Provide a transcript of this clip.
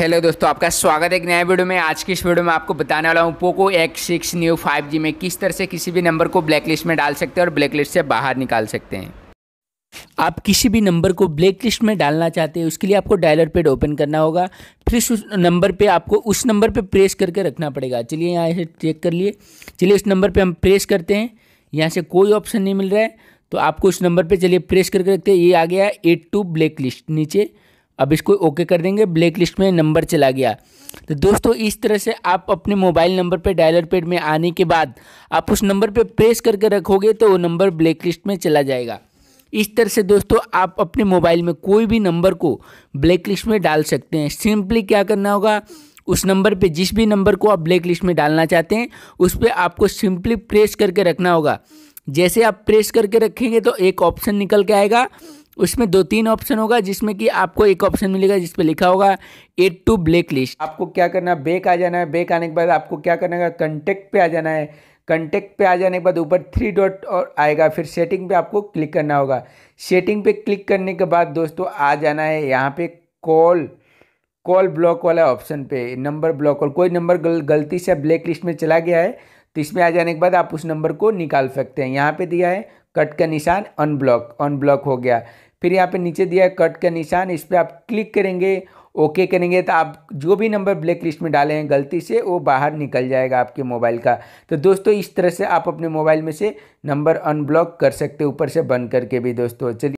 hello दोस्तों आपका स्वागत है एक नया वीडियो में आज की इस वीडियो में आपको बताने वाला हूँ Poco X six Neo five G में किस तरह से किसी भी नंबर को ब्लैक लिस्ट में डाल सकते हैं और ब्लैक लिस्ट से बाहर निकाल सकते हैं आप किसी भी नंबर को ब्लैक लिस्ट में डालना चाहते हैं उसके लिए आपको डायलर पेड ओपन करना होगा फिर उस नंबर पर आपको उस नंबर पर प्रेस करके रखना पड़ेगा चलिए यहाँ से चेक कर लिए चलिए उस नंबर पर हम प्रेस करते हैं यहाँ से कोई ऑप्शन नहीं मिल रहा है तो आपको उस नंबर पर चलिए प्रेस करके रखते हैं ये आ गया एट टू ब्लैक लिस्ट नीचे अब इसको ओके कर देंगे ब्लैक लिस्ट में नंबर चला गया तो दोस्तों इस तरह से आप अपने मोबाइल नंबर पर डायलर पेड में आने के बाद आप उस नंबर पर प्रेस करके रखोगे तो वो नंबर ब्लैक लिस्ट में चला जाएगा इस तरह से दोस्तों आप अपने मोबाइल में कोई भी नंबर को ब्लैक लिस्ट में डाल सकते हैं सिंपली क्या करना होगा उस नंबर पे जिस भी नंबर को आप ब्लैक लिस्ट में डालना चाहते हैं उस पर आपको सिंपली प्रेस करके रखना होगा जैसे आप प्रेस करके रखेंगे तो एक ऑप्शन निकल के आएगा उसमें दो तीन ऑप्शन होगा जिसमें कि आपको एक ऑप्शन मिलेगा जिस पर लिखा होगा एड टू ब्लैक लिस्ट आपको क्या करना है बेक आ जाना है बेक आने के बाद आपको क्या करना है कंटेक्ट पे आ जाना है कंटेक्ट पे आ जाने के बाद ऊपर थ्री डॉट और आएगा फिर सेटिंग पे आपको क्लिक करना होगा सेटिंग पे क्लिक करने के बाद दोस्तों आ जाना है यहाँ पे कॉल कॉल ब्लॉक वाला ऑप्शन पे नंबर ब्लॉक और कोई नंबर गल, गलती से ब्लैक लिस्ट में चला गया है तो इसमें आ जाने के बाद आप उस नंबर को निकाल सकते हैं यहाँ पे दिया है कट का निशान अनब्लॉक अनब्लॉक हो गया फिर यहाँ पे नीचे दिया है कट का निशान इस पर आप क्लिक करेंगे ओके करेंगे तो आप जो भी नंबर ब्लैक लिस्ट में डाले हैं गलती से वो बाहर निकल जाएगा आपके मोबाइल का तो दोस्तों इस तरह से आप अपने मोबाइल में से नंबर अनब्लॉक कर सकते ऊपर से बंद करके भी दोस्तों चलिए